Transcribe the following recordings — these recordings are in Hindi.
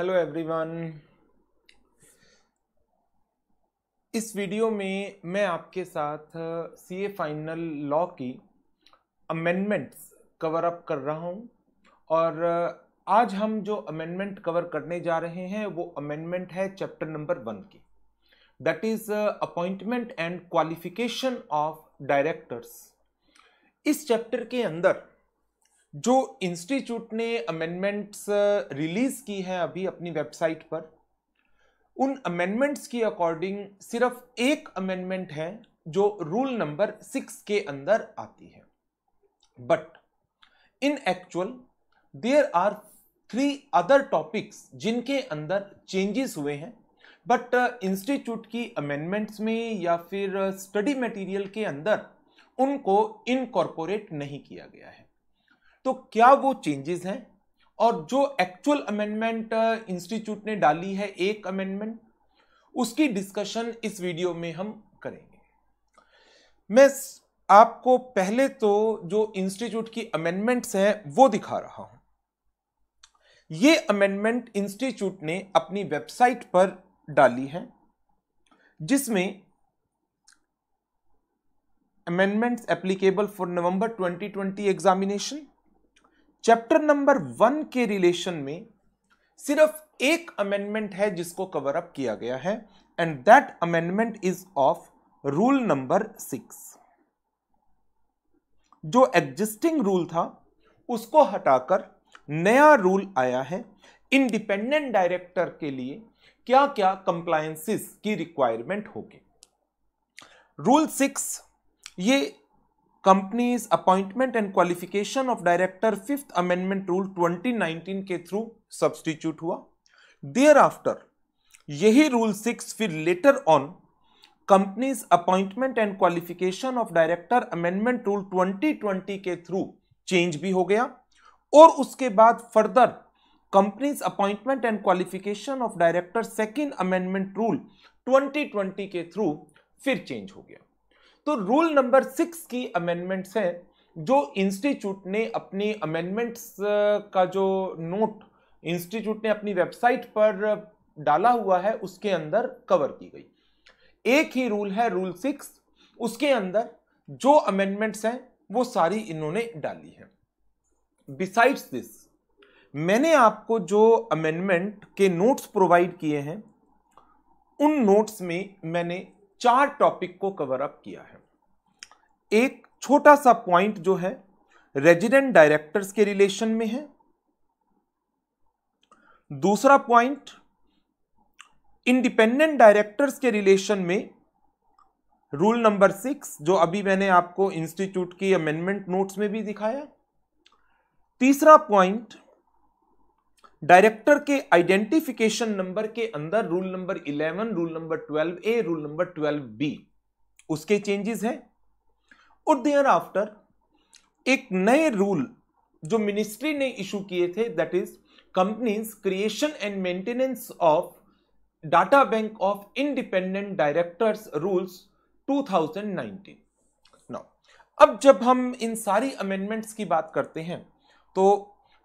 हेलो एवरीवन इस वीडियो में मैं आपके साथ सीए फाइनल लॉ की अमेंडमेंट्स कवर अप कर रहा हूं और आज हम जो अमेंडमेंट कवर करने जा रहे हैं वो अमेंडमेंट है चैप्टर नंबर वन की that is appointment and qualification of directors इस चैप्टर के अंदर जो इंस्टीट्यूट ने अमेंडमेंट्स रिलीज uh, की हैं अभी अपनी वेबसाइट पर उन अमेंडमेंट्स की अकॉर्डिंग सिर्फ एक अमेंडमेंट है जो रूल नंबर सिक्स के अंदर आती है but in actual there are three other topics जिनके अंदर चेंजेस हुए हैं बट इंस्टीट्यूट uh, की अमेंडमेंट्स में या फिर स्टडी uh, मटेरियल के अंदर उनको इनकॉर्पोरेट नहीं किया गया है तो क्या वो चेंजेस हैं और जो एक्चुअल अमेंडमेंट इंस्टीट्यूट ने डाली है एक अमेंडमेंट उसकी डिस्कशन इस वीडियो में हम करेंगे मैं आपको पहले तो जो इंस्टीट्यूट की अमेंडमेंट्स हैं वो दिखा रहा हूं ये अमेंडमेंट इंस्टीट्यूट ने अपनी वेबसाइट पर डाली है जिसमें amendments applicable for November 2020 examination chapter number one के रिलेशन में सिर्फ एक अमेंडमेंट है जिसको कवर अप किया गया है and that amendment is of rule number six जो एग्जिस्टिंग रूल था उसको हटाकर नया रूल आया है इंडिपेंडेंट डायरेक्टर के लिए क्या क्या कंप्लायसेस की रिक्वायरमेंट होगी रूल सिक्स ये companies appointment and qualification of director fifth amendment rule 2019 के थ्रू सब्सटीट्यूट हुआ देयर आफ्टर यही रूल सिक्स फिर later on companies appointment and qualification of director amendment rule 2020 के थ्रू चेंज भी हो गया और उसके बाद further companies appointment and qualification of director second amendment rule 2020 के थ्रू फिर चेंज हो गया तो रूल नंबर सिक्स की अमेंडमेंट्स हैं जो इंस्टीट्यूट ने अपनी अमेंडमेंट्स का जो नोट इंस्टीट्यूट ने अपनी वेबसाइट पर डाला हुआ है उसके अंदर कवर की गई एक ही रूल है रूल सिक्स उसके अंदर जो अमेंडमेंट्स हैं वो सारी इन्होंने डाली है बिसाइड्स दिस मैंने आपको जो अमेंडमेंट के नोट्स प्रोवाइड किए हैं उन नोट्स में मैंने चार टॉपिक को कवर अप किया है एक छोटा सा पॉइंट जो है रेजिडेंट डायरेक्टर्स के रिलेशन में है दूसरा पॉइंट इंडिपेंडेंट डायरेक्टर्स के रिलेशन में रूल नंबर सिक्स जो अभी मैंने आपको इंस्टीट्यूट की अमेंडमेंट नोट्स में भी दिखाया तीसरा पॉइंट डायरेक्टर के आइडेंटिफिकेशन नंबर के अंदर rule number 11, rule number 12 A rule number 12 B उसके चेंजेस हैं और देयर आफ्टर एक नए रूल जो मिनिस्ट्री ने इशू किए थे that is companies creation and maintenance of data bank of independent directors rules 2019 now अब जब हम इन सारी अमेंडमेंट्स की बात करते हैं तो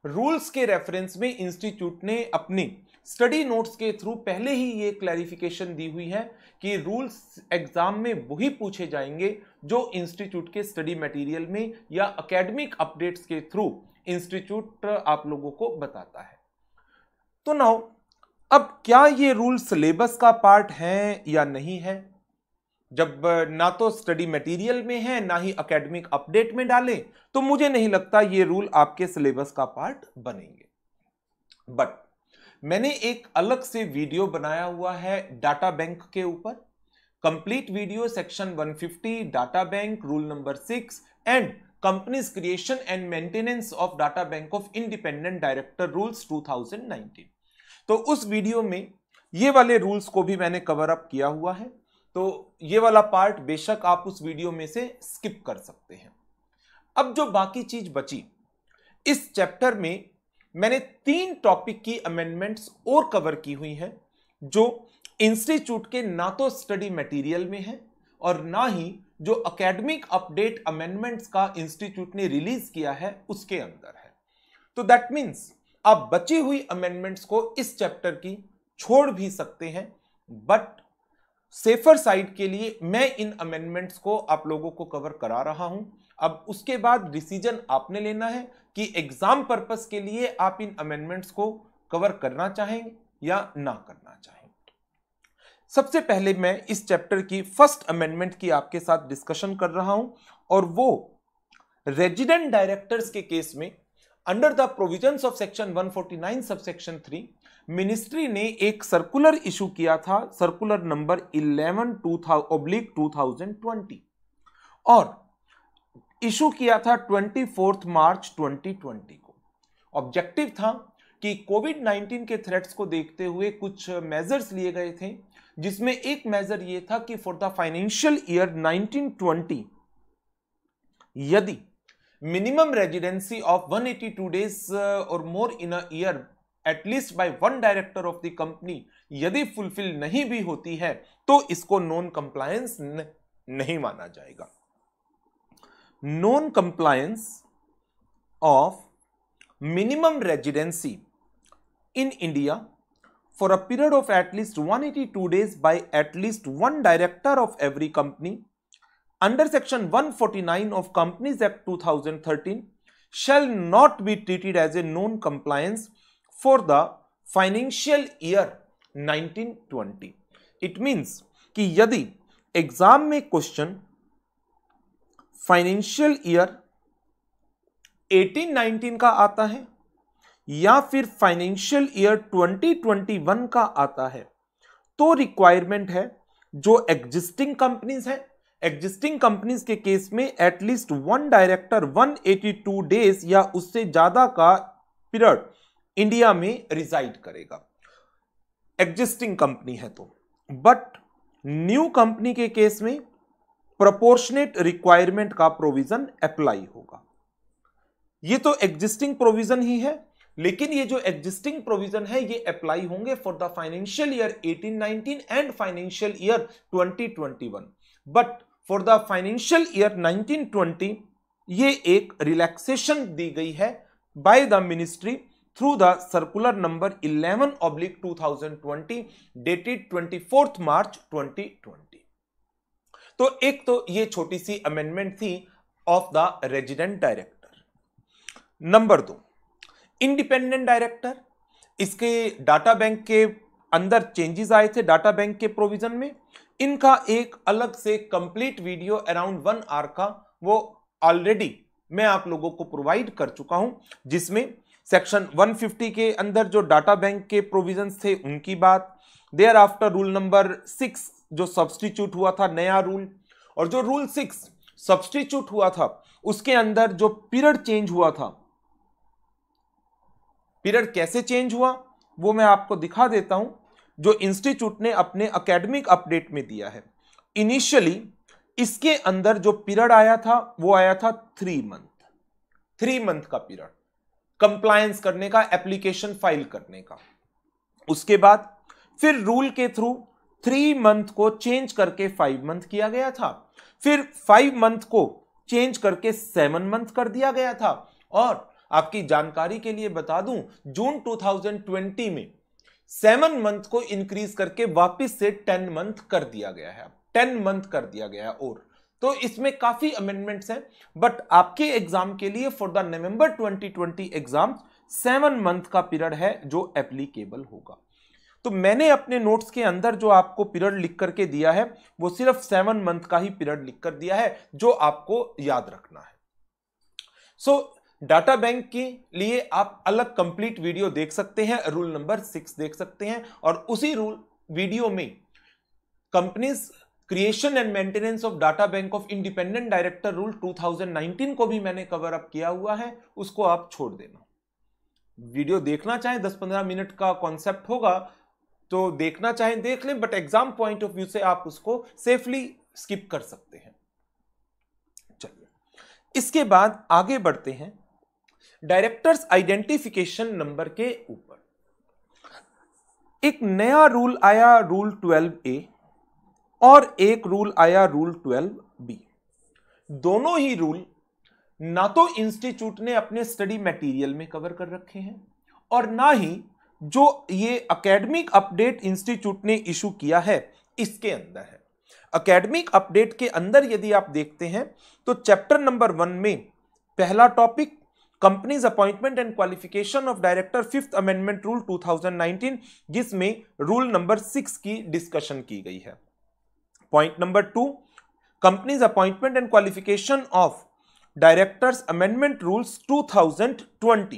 रूल्स के रेफरेंस में इंस्टीट्यूट ने अपनी स्टडी नोट्स के थ्रू पहले ही ये क्लैरिफिकेशन दी हुई है कि रूल्स एग्जाम में वही पूछे जाएंगे जो इंस्टीट्यूट के स्टडी मटेरियल में या एकेडमिक अपडेट्स के थ्रू इंस्टीट्यूट आप लोगों को बताता है तो नाउ अब क्या ये रूल सिलेबस का पार्ट है या नहीं है जब ना तो स्टडी मटेरियल में है ना ही एकेडमिक अपडेट में डालें तो मुझे नहीं लगता ये रूल आपके सिलेबस का पार्ट बनेंगे बट मैंने एक अलग से वीडियो बनाया हुआ है डाटा बैंक के ऊपर complete video section 150 data bank rule number six and companies creation and maintenance of data bank of independent director rules 2019 तो उस वीडियो में ये वाले रूल्स को भी मैंने कवर अप किया हुआ है तो ये वाला पार्ट बेशक आप उस वीडियो में से स्किप कर सकते हैं अब जो बाकी चीज बची इस चैप्टर में मैंने तीन टॉपिक की अमेंडमेंट्स और कवर की हुई हैं जो इंस्टीट्यूट के ना तो स्टडी मटेरियल में है और ना ही जो एकेडमिक अपडेट अमेंडमेंट्स का इंस्टीट्यूट ने रिलीज किया है उसके अंदर है तो दैट मीन्स आप बची हुई अमेंडमेंट्स को इस चैप्टर की छोड़ भी सकते हैं बट सेफर साइड के लिए मैं इन अमेंडमेंट्स को आप लोगों को कवर करा रहा हूं अब उसके बाद डिसीजन आपने लेना है कि एग्जाम पर्पस के लिए आप इन अमेंडमेंट्स को कवर करना चाहें या ना करना चाहें सबसे पहले मैं इस चैप्टर की फर्स्ट अमेंडमेंट की आपके साथ डिस्कशन कर रहा हूं और वो रेजिडेंट डायरेक्टर्स के केस में under the provision of section one forty nine subsection three ministry ने एक सर्कुलर इशू किया था सर्कुलर नंबर 11 टू ओब्लिक 2020 और इशू किया था 24 मार्च 2020 को ऑब्जेक्टिव था कि कोविड 19 के थ्रेट्स को देखते हुए कुछ मेजर्स लिए गए थे जिसमें एक मेजर यह था कि फॉर द फाइनेंशियल ईयर 1920 यदि मिनिमम रेजिडेंसी ऑफ 182 डेज और more in a year at least by one director of the company यदि फुलफिल नहीं भी होती है तो इसको नॉन कंप्लायंस नहीं माना जाएगा non compliance of minimum residency in India for a period of at least one eighty two days by at least one director of every company under section one forty nine of companies act two thousand thirteen shall not be treated as a non compliance for the financial year 1920 it means कि यदि एग्जाम में क्वेश्चन फाइनेंशियल ईयर 1819 का आता है या फिर फाइनेंशियल ईयर 2021 का आता है तो रिक्वायरमेंट है जो एग्जिस्टिंग कंपनीज हैं एग्जिस्टिंग कंपनीज के केस में एटलीस्ट वन डायरेक्टर 182 डेज या उससे ज्यादा का पीरियड इंडिया में रिजाइड करेगा एग्जिस्टिंग कंपनी है तो बट न्यू कंपनी के केस में प्रोपोर्शनेट रिक्वायरमेंट का प्रोविजन अप्लाई होगा ये तो एग्जिस्टिंग प्रोविजन ही है लेकिन ये जो एग्जिस्टिंग प्रोविजन है ये अप्लाई होंगे for the financial year 19 and financial year 2021 but for the financial year 1920 ये एक रिलैक्सेशन दी गई है by the ministry through the circular number eleven oblique two thousand twenty dated twenty fourth March twenty twenty तो एक तो ये छोटी सी अमेंडमेंट थी of the resident director number दो इंडिपेंडेंट डायरेक्टर इसके डाटा बैंक के अंदर चेंजेस आए थे डाटा बैंक के प्रोविजन में इनका एक अलग से complete video around one hour का वो ऑलरेडी मैं आप लोगों को प्रोवाइड कर चुका हूं जिसमें सेक्शन 150 के अंदर जो डाटा बैंक के प्रोविजंस थे उनकी बात thereafter rule number six जो सब्सटीट्यूट हुआ था नया रूल और जो रूल सिक्स सब्सटीट्यूट हुआ था उसके अंदर जो पीरियड चेंज हुआ था पीरियड कैसे चेंज हुआ वो मैं आपको दिखा देता हूं जो इंस्टीट्यूट ने अपने अकेडमिक अपडेट में दिया है इनिशियली इसके अंदर जो पीरियड आया था वो आया था थ्री मंथ थ्री मंथ का पीरियड कंप्लायंस करने का एप्लीकेशन फाइल करने का उसके बाद फिर रूल के थ्रू थ्री मंथ को चेंज करके फाइव मंथ किया गया था फिर फाइव मंथ को चेंज करके सेवन मंथ कर दिया गया था और आपकी जानकारी के लिए बता दूं जून 2020 में सेवन मंथ को इंक्रीज करके वापस से टेन मंथ कर दिया गया है टेन मंथ कर दिया गया है और तो इसमें काफी अमेंडमेंट्स हैं बट आपके एग्जाम के लिए for the November 2020 exam seven month का पीरियड है जो एप्लीकेबल होगा तो मैंने अपने नोट्स के अंदर जो आपको पीरियड लिख करके दिया है वो सिर्फ सेवन मंथ का ही पीरियड लिख कर दिया है जो आपको याद रखना है सो so, डाटा बैंक के लिए आप अलग कंप्लीट वीडियो देख सकते हैं रूल नंबर सिक्स देख सकते हैं और उसी रूल वीडियो में companies creation and maintenance of data bank of independent director rule 2019 को भी मैंने कवर अप किया हुआ है उसको आप छोड़ देना वीडियो देखना चाहें 10-15 मिनट का कॉन्सेप्ट होगा तो देखना चाहे देख लें but exam point of view से आप उसको सेफली स्किप कर सकते हैं चलिए इसके बाद आगे बढ़ते हैं डायरेक्टर्स आइडेंटिफिकेशन नंबर के ऊपर एक नया रूल आया रूल ट्वेल्व ए और एक रूल आया रूल ट्वेल्व बी दोनों ही रूल ना तो इंस्टीट्यूट ने अपने स्टडी मटेरियल में कवर कर रखे हैं और ना ही जो ये एकेडमिक अपडेट इंस्टीट्यूट ने इशू किया है इसके अंदर है एकेडमिक अपडेट के अंदर यदि आप देखते हैं तो चैप्टर नंबर वन में पहला topic companies appointment and qualification of director fifth amendment rule 2019 जिसमें रूल नंबर सिक्स की डिस्कशन की गई है point number two companies appointment and qualification of directors amendment rules 2020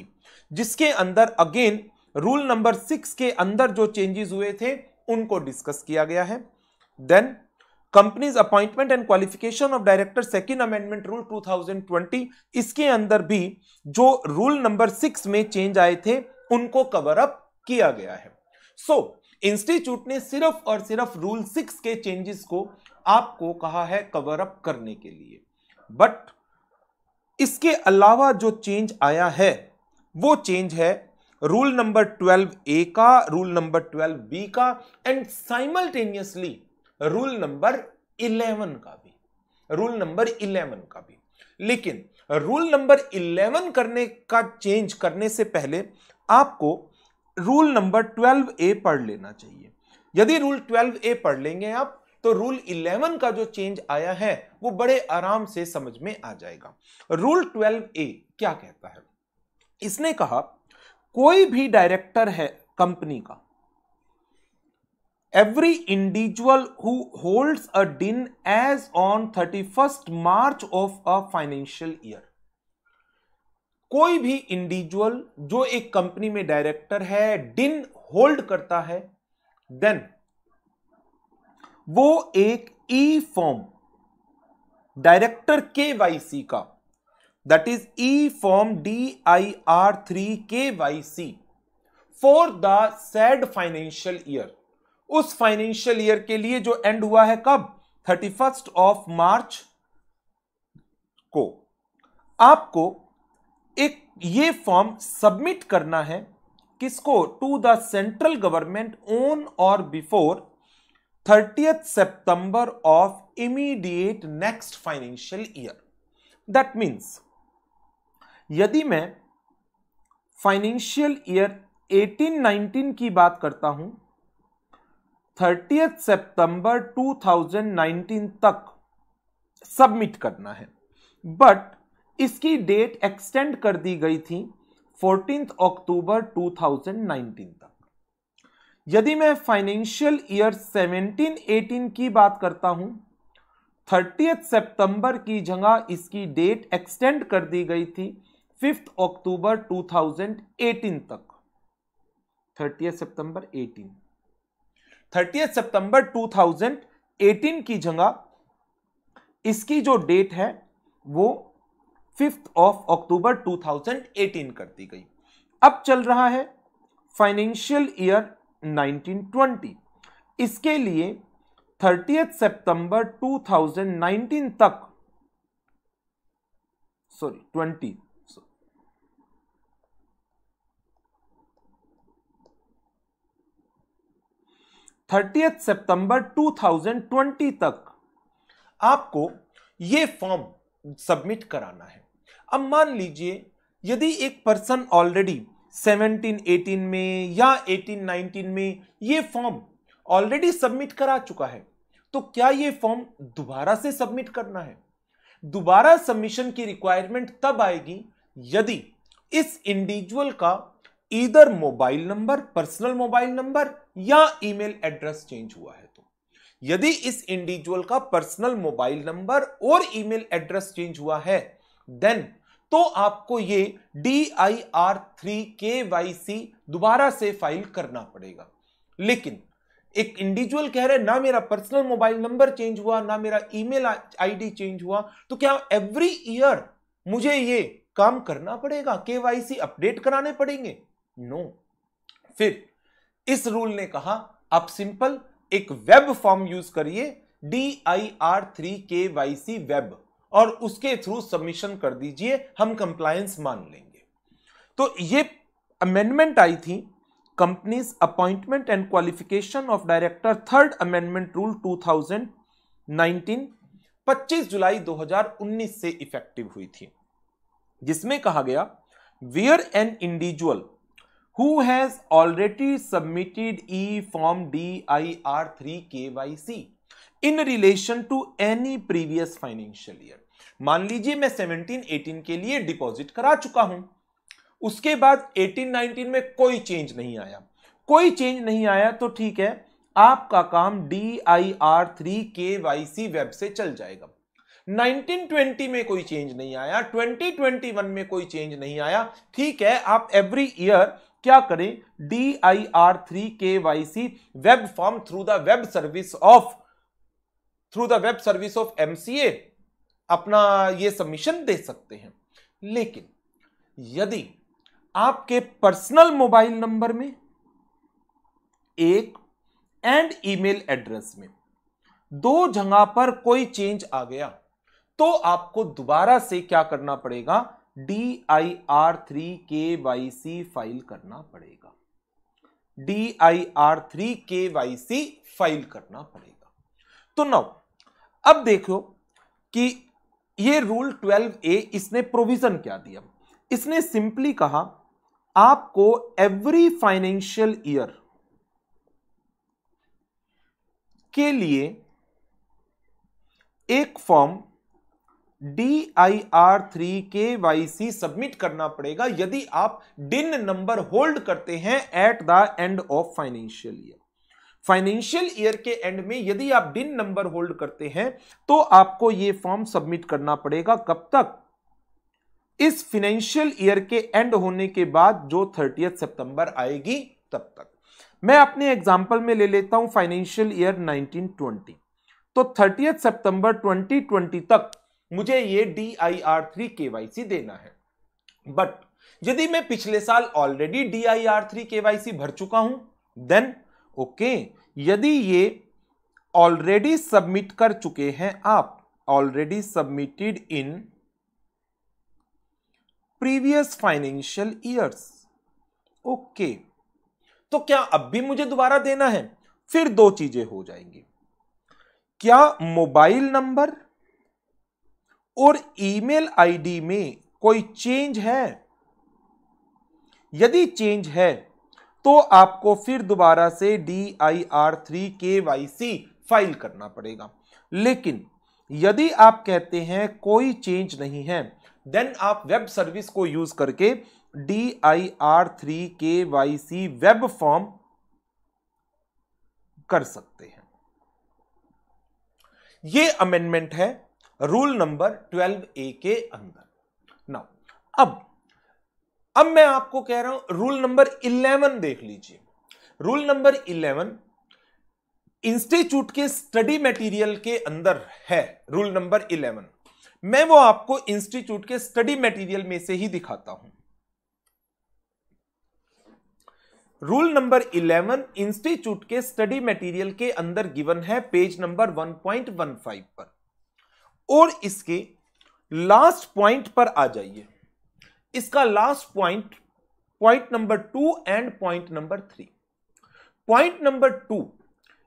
जिसके अंदर अगेन रूल नंबर सिक्स के अंदर जो चेंजेस हुए थे उनको डिस्कस किया गया है then companies appointment and qualification of director second amendment rule 2020 इसके अंदर भी जो रूल नंबर सिक्स में चेंज आए थे उनको कवर अप किया गया है सो so, इंस्टीट्यूट ने सिर्फ और सिर्फ रूल सिक्स के चेंजेस को आपको कहा है कवर अप करने के लिए बट इसके अलावा जो चेंज आया है वो चेंज है रूल नंबर ट्वेल्व ए का रूल नंबर ट्वेल्व बी का and simultaneously rule number eleven का भी रूल नंबर इलेवन का भी लेकिन रूल नंबर इलेवन करने का चेंज करने से पहले आपको रूल नंबर ट्वेल्व ए पढ़ लेना चाहिए यदि रूल ट्वेल्व ए पढ़ लेंगे आप तो रूल इलेवन का जो चेंज आया है वो बड़े आराम से समझ में आ जाएगा रूल ट्वेल्व ए क्या कहता है इसने कहा कोई भी डायरेक्टर है कंपनी का every individual who holds a DIN as on thirty first March of a financial year कोई भी इंडिविजुअल जो एक कंपनी में डायरेक्टर है डिन होल्ड करता है देन वो एक ई फॉर्म डायरेक्टर के वाई सी का that is E form D I R three K Y C for the said financial year उस फाइनेंशियल ईयर के लिए जो एंड हुआ है कब थर्टी फर्स्ट ऑफ मार्च को आपको एक ये फॉर्म सबमिट करना है किसको to the central government on और before thirtieth September of immediate next financial year that means यदि मैं फाइनेंशियल ईयर 1819 की बात करता हूं थर्टियथ सितंबर 2019 तक सबमिट करना है बट इसकी डेट एक्सटेंड कर दी गई थी फोर्टीन अक्टूबर 2019 तक यदि मैं फाइनेंशियल ईयर 17-18 की बात करता हूं थर्टी सितंबर की जगह इसकी डेट एक्सटेंड कर दी गई थी फिफ्थ अक्टूबर 2018 तक 30 सितंबर 18 30 सितंबर 2018 की जगह इसकी जो डेट है वो फिफ्थ ऑफ अक्टूबर 2018 कर दी गई अब चल रहा है फाइनेंशियल ईयर 1920 इसके लिए थर्टी सितंबर 2019 तक सॉरी ट्वेंटी थर्टी सितंबर 2020 तक आपको ये फॉर्म सबमिट कराना है अब मान लीजिए यदि एक पर्सन ऑलरेडी 17, 18 में या 18, 19 में ये फॉर्म ऑलरेडी सबमिट करा चुका है तो क्या ये फॉर्म दोबारा से सबमिट करना है दोबारा सबमिशन की रिक्वायरमेंट तब आएगी यदि इस इंडिविजुअल का इधर mobile number personal mobile number या ईमेल एड्रेस चेंज हुआ है तो यदि इस इंडिविजुअल का पर्सनल मोबाइल नंबर और ईमेल एड्रेस चेंज हुआ है देन तो आपको ये D I R three K Y C दोबारा से फाइल करना पड़ेगा लेकिन एक इंडिविजुअल कह रहे ना मेरा पर्सनल मोबाइल नंबर चेंज हुआ ना मेरा ईमेल आईडी चेंज हुआ तो क्या एवरी ईयर मुझे ये काम करना पड़ेगा के वाई सी अपडेट कराने पड़ेंगे नो फिर इस रूल ने कहा आप सिंपल एक वेब फॉर्म यूज करिए D I R three K Y C web और उसके थ्रू सबमिशन कर दीजिए हम कंप्लायंस मान लेंगे तो ये अमेंडमेंट आई थी companies appointment and qualification of director third amendment rule 2019 25 जुलाई 2019 से इफेक्टिव हुई थी जिसमें कहा गया where an individual who has already submitted E form D I R three K Y C in relation to any previous financial year मान लीजिए मैं सेवनटीन एटीन के लिए डिपॉजिट करा चुका हूं उसके बाद एटीन नाइनटीन में कोई चेंज नहीं आया कोई चेंज नहीं आया तो ठीक है आपका काम D I R three K Y C web से चल जाएगा 1920 में कोई चेंज नहीं आया 2021 में कोई चेंज नहीं आया ठीक है आप एवरी ईयर क्या करें D I R three K Y C web form through the web service of through the web service of MCA अपना ये सबमिशन दे सकते हैं लेकिन यदि आपके पर्सनल मोबाइल नंबर में एक एंड ईमेल एड्रेस में दो जगह पर कोई चेंज आ गया तो आपको दोबारा से क्या करना पड़ेगा D I R three K Y C file करना पड़ेगा D I R three K Y C file करना पड़ेगा तो नौ अब देखो कि ये रूल ट्वेल्व ए इसने प्रोविजन क्या दिया इसने सिंपली कहा आपको एवरी फाइनेंशियल ईयर के लिए एक form D I R three K Y C submit करना पड़ेगा यदि आप डिन नंबर होल्ड करते हैं at the end of financial year financial year के एंड में यदि आप डिन नंबर होल्ड करते हैं तो आपको ये फॉर्म सबमिट करना पड़ेगा कब तक इस फाइनेंशियल ईयर के एंड होने के बाद जो थर्टी सितंबर आएगी तब तक मैं अपने एग्जाम्पल में ले लेता हूं फाइनेंशियल ईयर 1920 तो थर्टी सितंबर 2020 तक मुझे ये D I R three K Y C देना है बट यदि मैं पिछले साल already D I R three K Y C भर चुका हूं देन ओके okay, यदि ये ऑलरेडी सबमिट कर चुके हैं आप already submitted in previous financial years okay तो क्या अब भी मुझे दोबारा देना है फिर दो चीजें हो जाएंगी क्या मोबाइल नंबर और ईमेल आईडी में कोई चेंज है यदि चेंज है तो आपको फिर दोबारा से D I R three K Y C file करना पड़ेगा लेकिन यदि आप कहते हैं कोई चेंज नहीं है देन आप वेब सर्विस को यूज करके D I R three K Y C web form कर सकते हैं ये अमेंडमेंट है रूल नंबर ट्वेल्व ए के अंदर नाउ अब अब मैं आपको कह रहा हूं रूल नंबर इलेवन देख लीजिए रूल नंबर इलेवन इंस्टीट्यूट के स्टडी मटेरियल के अंदर है रूल नंबर इलेवन मैं वो आपको इंस्टीट्यूट के स्टडी मटेरियल में से ही दिखाता हूं रूल नंबर 11 इंस्टीट्यूट के स्टडी मटेरियल के अंदर गिवन है पेज नंबर 1.15 पर और इसके लास्ट पॉइंट पर आ जाइए इसका last point point number two and point number three point number two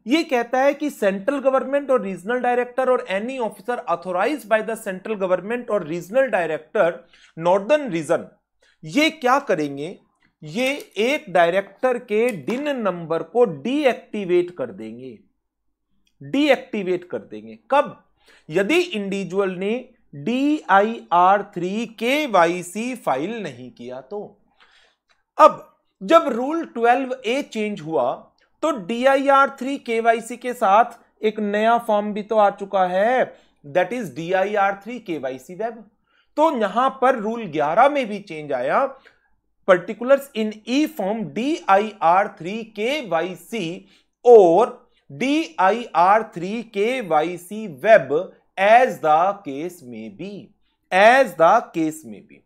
ये कहता है कि सेंट्रल गवर्नमेंट और रीजनल डायरेक्टर और any officer authorise by the central government और रीजनल डायरेक्टर नॉर्दर्न रीजन ये क्या करेंगे ये एक डायरेक्टर के डिन नंबर को डीएक्टिवेट कर देंगे डीएक्टिवेट कर देंगे कब यदि इंडिविजुअल ने D I R three K Y C file नहीं किया तो अब जब रूल ट्वेल्व ए चेंज हुआ तो D I R three K Y C के साथ एक नया फॉर्म भी तो आ चुका है that is D I R three K Y C web तो यहां पर रूल ग्यारह में भी चेंज आया particulars in E form D I R three K Y C और D I R three K Y C web as the case में बी एज द केस में बी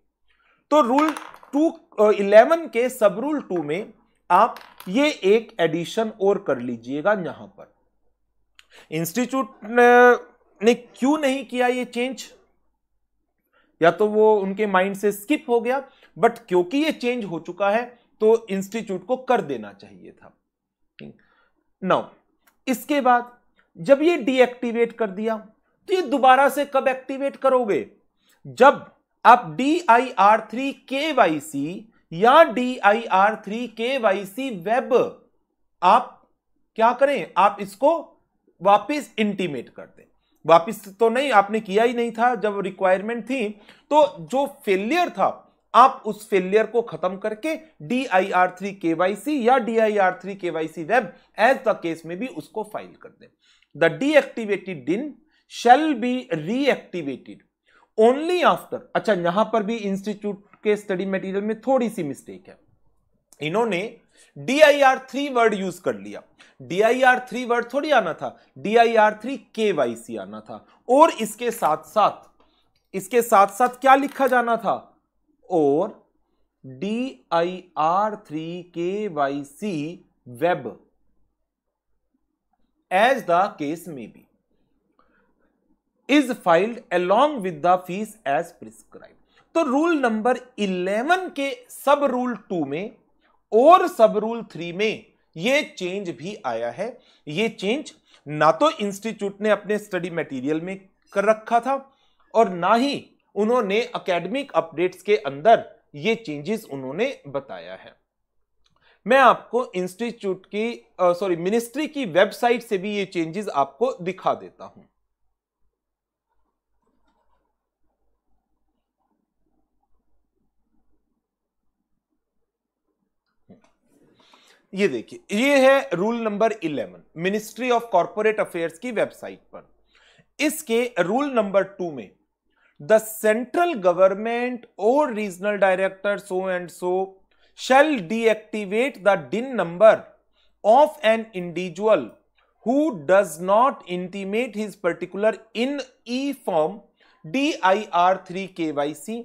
तो रूल टू इलेवन के सब रूल टू में आप ये एक एडिशन और कर लीजिएगा यहां पर इंस्टीट्यूट ने क्यों नहीं किया ये चेंज या तो वो उनके माइंड से स्किप हो गया बट क्योंकि ये चेंज हो चुका है तो इंस्टीट्यूट को कर देना चाहिए था नाउ इसके बाद जब ये डीएक्टिवेट कर दिया तो ये दोबारा से कब एक्टिवेट करोगे जब आप D I R three K Y C या D I R three K Y C web आप क्या करें आप इसको वापस इंटीमेट कर दें वापस तो नहीं आपने किया ही नहीं था जब रिक्वायरमेंट थी तो जो फेलियर था आप उस फेलियर को खत्म करके D I R three K Y C या D I R three K Y C web as the case में भी उसको फाइल कर दें the deactivated DIN shall be reactivated only after अच्छा यहां पर भी इंस्टीट्यूट के स्टडी मटेरियल में थोड़ी सी मिस्टेक है इन्होंने D I R three word use कर लिया D I R three word थोड़ी आना था D I R three K Y C आना था और इसके साथ साथ इसके साथ साथ क्या लिखा जाना था और D I R three K Y C web as the case में be is filed along with the fees as prescribe तो रूल नंबर 11 के सब रूल टू में और सब रूल थ्री में ये चेंज भी आया है ये चेंज ना तो इंस्टीट्यूट ने अपने स्टडी मटेरियल में कर रखा था और ना ही उन्होंने एकेडमिक अपडेट्स के अंदर ये चेंजेस उन्होंने बताया है मैं आपको इंस्टीट्यूट की सॉरी मिनिस्ट्री की वेबसाइट से भी ये चेंजेस आपको दिखा देता हूं ये देखिए ये है rule number eleven ministry of corporate affairs की वेबसाइट पर इसके रूल नंबर टू में द सेंट्रल गवर्नमेंट और regional director so and so shall deactivate the DIN number of an individual who does not intimate his particular in E form D I R three K Y C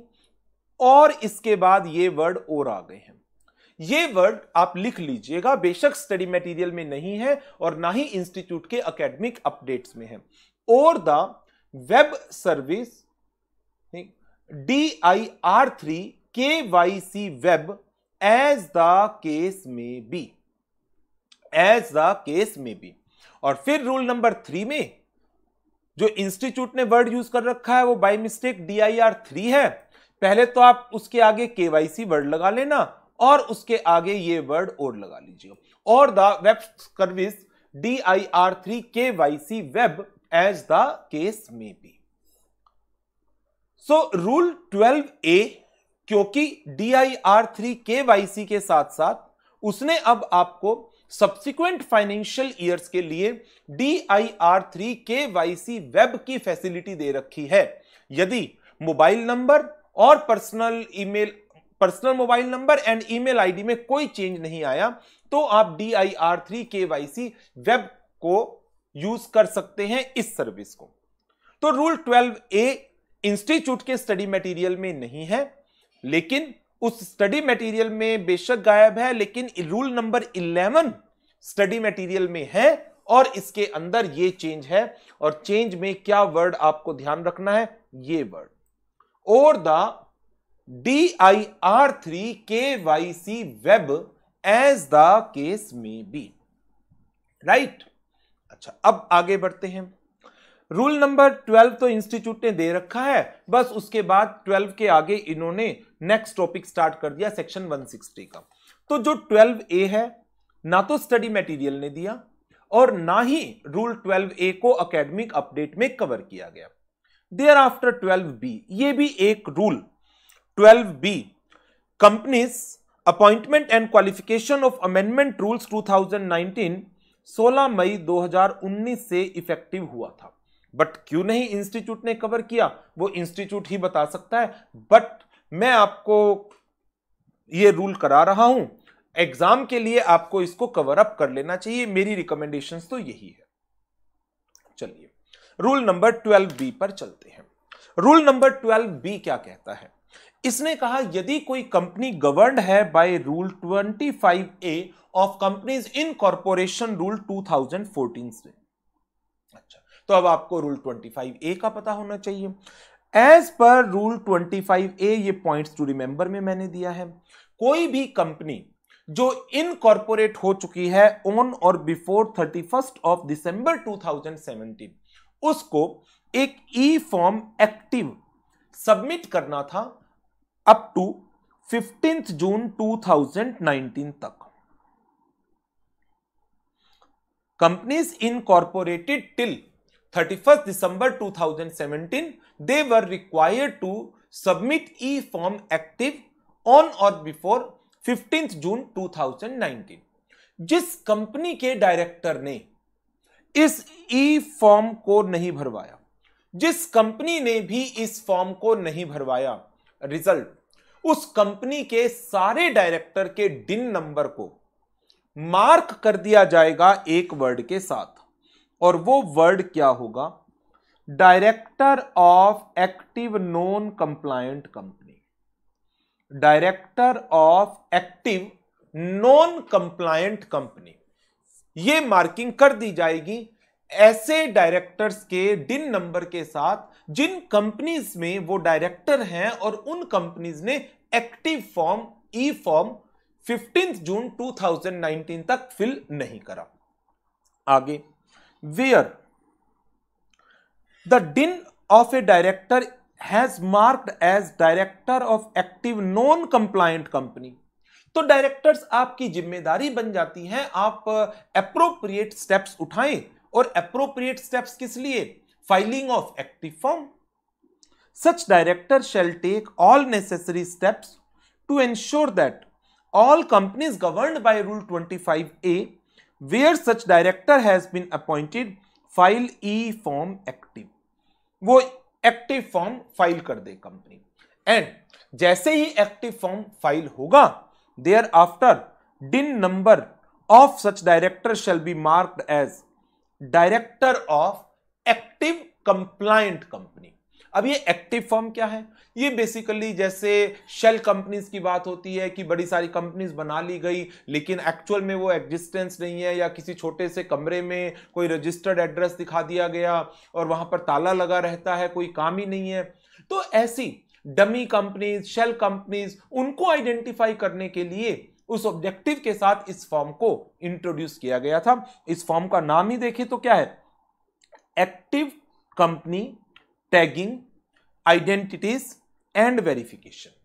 और इसके बाद ये वर्ड और आ गए हैं ये वर्ड आप लिख लीजिएगा बेशक स्टडी मटेरियल में नहीं है और ना ही इंस्टीट्यूट के अकेडमिक अपडेट्स में है और the web service D I R three K Y C web as the case में बी एज द केस में बी और फिर रूल नंबर थ्री में जो इंस्टीट्यूट ने वर्ड यूज कर रखा है वो by mistake D I R three है पहले तो आप उसके आगे केवाईसी वर्ड लगा लेना और उसके आगे ये वर्ड और लगा लीजिए और the web service D I R three K Y C web as the case मे be so rule twelve A क्योंकि D I R three K Y C के साथ साथ उसने अब आपको सब्सिक्वेंट फाइनेंशियल ईयर्स के लिए D I R three K Y C web की फैसिलिटी दे रखी है यदि मोबाइल नंबर और personal email personal mobile number and email ID में कोई चेंज नहीं आया तो आप D I R three K Y C web को यूज कर सकते हैं इस सर्विस को तो रूल ट्वेल्व ए इंस्टीट्यूट के स्टडी मटेरियल में नहीं है लेकिन उस स्टडी मटेरियल में बेशक गायब है लेकिन rule number eleven study material में है और इसके अंदर ये चेंज है और चेंज में क्या वर्ड आपको ध्यान रखना है ये वर्ड और the D I R three K Y C web as the case में बी राइट अच्छा अब आगे बढ़ते हैं रूल नंबर ट्वेल्व तो इंस्टीट्यूट ने दे रखा है बस उसके बाद ट्वेल्व के आगे इन्होंने नेक्स्ट टॉपिक स्टार्ट कर दिया सेक्शन 160 का तो जो 12 ए है ना तो स्टडी मटेरियल ने दिया और ना ही रूल 12 ए को अकेडमिक अपडेट में कवर किया गया देयर आफ्टर 12 बी ये भी एक rule twelve B companies appointment and qualification of amendment rules 2019 16 मई 2019 से इफेक्टिव हुआ था बट क्यों नहीं इंस्टीट्यूट ने कवर किया वो इंस्टीट्यूट ही बता सकता है बट मैं आपको ये रूल करा रहा हूं एग्जाम के लिए आपको इसको कवर अप कर लेना चाहिए मेरी रिकमेंडेशंस तो यही है चलिए रूल नंबर बी पर चलते हैं रूल नंबर बी क्या कहता है इसने कहा यदि कोई कंपनी गवर्न है by rule 25 A of companies incorporation rule 2014 से अच्छा तो अब आपको रूल 25 ए का पता होना चाहिए एज पर रूल 25 ए ये पॉइंट्स टू रिमेंबर में मैंने दिया है कोई भी कंपनी जो इनकॉर्पोरेट हो चुकी है ऑन और before thirty first of December 2017 उसको एक ई फॉर्म एक्टिव सबमिट करना था अप टू फिफ्टींथ जून 2019 तक companies incorporated till 31 December 2017 they were required to submit E form active on और बिफोर 15 जून 2019 जिस कंपनी के डायरेक्टर ने इस ई फॉर्म को नहीं भरवाया जिस कंपनी ने भी इस फॉर्म को नहीं भरवाया रिजल्ट उस कंपनी के सारे डायरेक्टर के डिन नंबर को मार्क कर दिया जाएगा एक वर्ड के साथ और वो वर्ड क्या होगा director of active non compliant company director of active non compliant company ये मार्किंग कर दी जाएगी ऐसे डायरेक्टर्स के डिन नंबर के साथ जिन कंपनीज में वो डायरेक्टर हैं और उन कंपनीज ने एक्टिव फॉर्म ई फॉर्म 15 जून 2019 तक फिल नहीं करा आगे where the DIN of a director has marked as director of active non compliant company तो डायरेक्टर्स आपकी जिम्मेदारी बन जाती है आप अप्रोप्रिएट स्टेप्स उठाएं और अप्रोप्रिएट स्टेप किस लिए filing of active form such director shall take all necessary steps to ensure that all companies govern by rule twenty five A where such director has been appointed file e form active वो एक्टिव फॉर्म फाइल कर दे कंपनी एंड जैसे ही एक्टिव फॉर्म फाइल होगा thereafter DIN number of such director shall be marked as director of active compliant company अब ये एक्टिव फॉर्म क्या है ये बेसिकली जैसे शेल कंपनीज की बात होती है कि बड़ी सारी कंपनीज बना ली गई लेकिन एक्चुअल में वो एग्जिस्टेंस नहीं है या किसी छोटे से कमरे में कोई रजिस्टर्ड एड्रेस दिखा दिया गया और वहां पर ताला लगा रहता है कोई काम ही नहीं है तो ऐसी डमी कंपनीज शेल कंपनीज उनको आइडेंटिफाई करने के लिए उस ऑब्जेक्टिव के साथ इस फॉर्म को इंट्रोड्यूस किया गया था इस फॉर्म का नाम ही देखे तो क्या है active company tagging identities and verification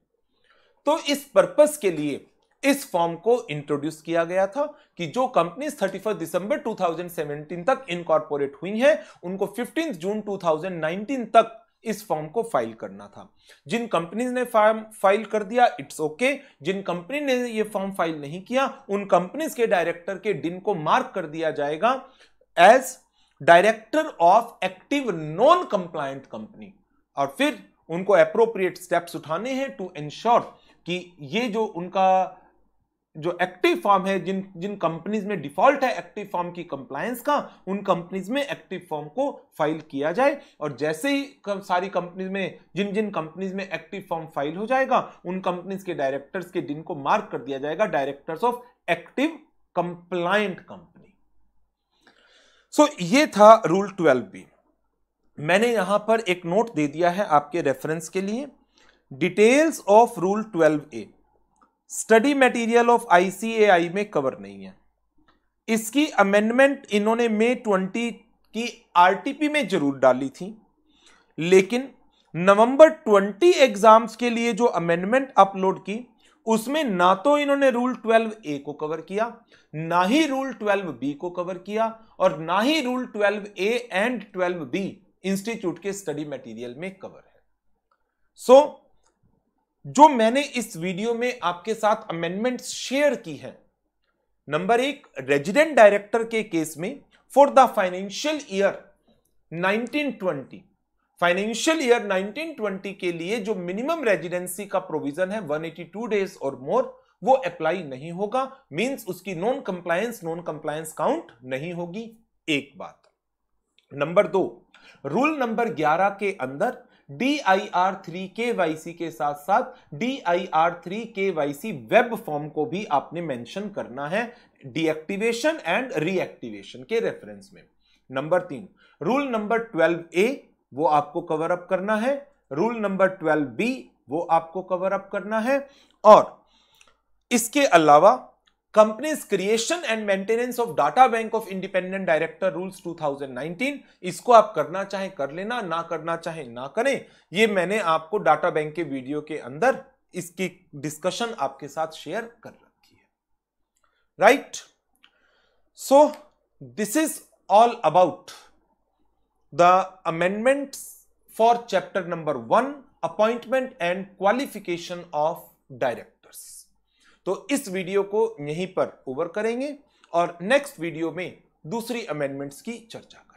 तो इस पर्पस के लिए इस फॉर्म को इंट्रोड्यूस किया गया था कि जो थर्टी 31 दिसंबर 2017 तक इनकॉर्पोरेट हुई हैं उनको 15 जून 2019 तक इस फॉर्म को फाइल करना था जिन कंपनीज ने फॉर्म फाइल कर दिया इट्स ओके okay. जिन कंपनी ने ये फॉर्म फाइल नहीं किया उन कंपनीज के डायरेक्टर के डिन को मार्क कर दिया जाएगा as director of active non compliant company और फिर उनको अप्रोप्रिएट स्टेप्स उठाने हैं टू इंश्योर कि ये जो उनका जो एक्टिव फॉर्म है जिन जिन कंपनीज में डिफॉल्ट है एक्टिव फॉर्म की कंप्लायंस का उन कंपनीज में एक्टिव फॉर्म को फाइल किया जाए और जैसे ही सारी कंपनीज में जिन जिन कंपनीज में एक्टिव फॉर्म फाइल हो जाएगा उन कंपनीज के डायरेक्टर्स के दिन को मार्क कर दिया जाएगा directors of active compliant company so ये था रूल ट्वेल्व बी मैंने यहां पर एक नोट दे दिया है आपके रेफरेंस के लिए details of rule twelve A study material of ICAI में कवर नहीं है इसकी अमेंडमेंट इन्होंने मे ट्वेंटी की आरटीपी में जरूर डाली थी लेकिन नवंबर ट्वेंटी एग्जाम्स के लिए जो अमेंडमेंट अपलोड की उसमें ना तो इन्होंने रूल ट्वेल्व ए को कवर किया ना ही रूल ट्वेल्व बी को कवर किया और ना ही rule twelve A and twelve B institute के स्टडी मटेरियल में कवर है सो so, जो मैंने इस वीडियो में आपके साथ अमेंडमेंट शेयर की है नंबर एक रेजिडेंट डायरेक्टर के केस में for the financial year 1920 financial year 1920 के लिए जो मिनिमम रेजिडेंसी का प्रोविजन है 182 डेज और मोर वो अप्लाई नहीं होगा मींस उसकी non compliance non compliance count नहीं होगी एक बात नंबर दो रूल नंबर 11 के अंदर D I R three K Y C के साथ साथ D I R three K Y C web form को भी आपने मेंशन करना है डीएक्टिवेशन एंड रीएक्टिवेशन के रेफरेंस में नंबर तीन रूल नंबर ट्वेल्व ए वो आपको कवर अप करना है रूल नंबर ट्वेल्व बी वो आपको कवर अप करना है और इसके अलावा companies creation and maintenance of data bank of independent director rules 2019 इसको आप करना चाहे कर लेना ना करना चाहे ना करें ये मैंने आपको डाटा बैंक के वीडियो के अंदर इसकी डिस्कशन आपके साथ शेयर कर रखी है right so this is all about the amendment for chapter number one appointment and qualification of director तो इस वीडियो को यहीं पर ओवर करेंगे और नेक्स्ट वीडियो में दूसरी अमेंडमेंट्स की चर्चा करेंगे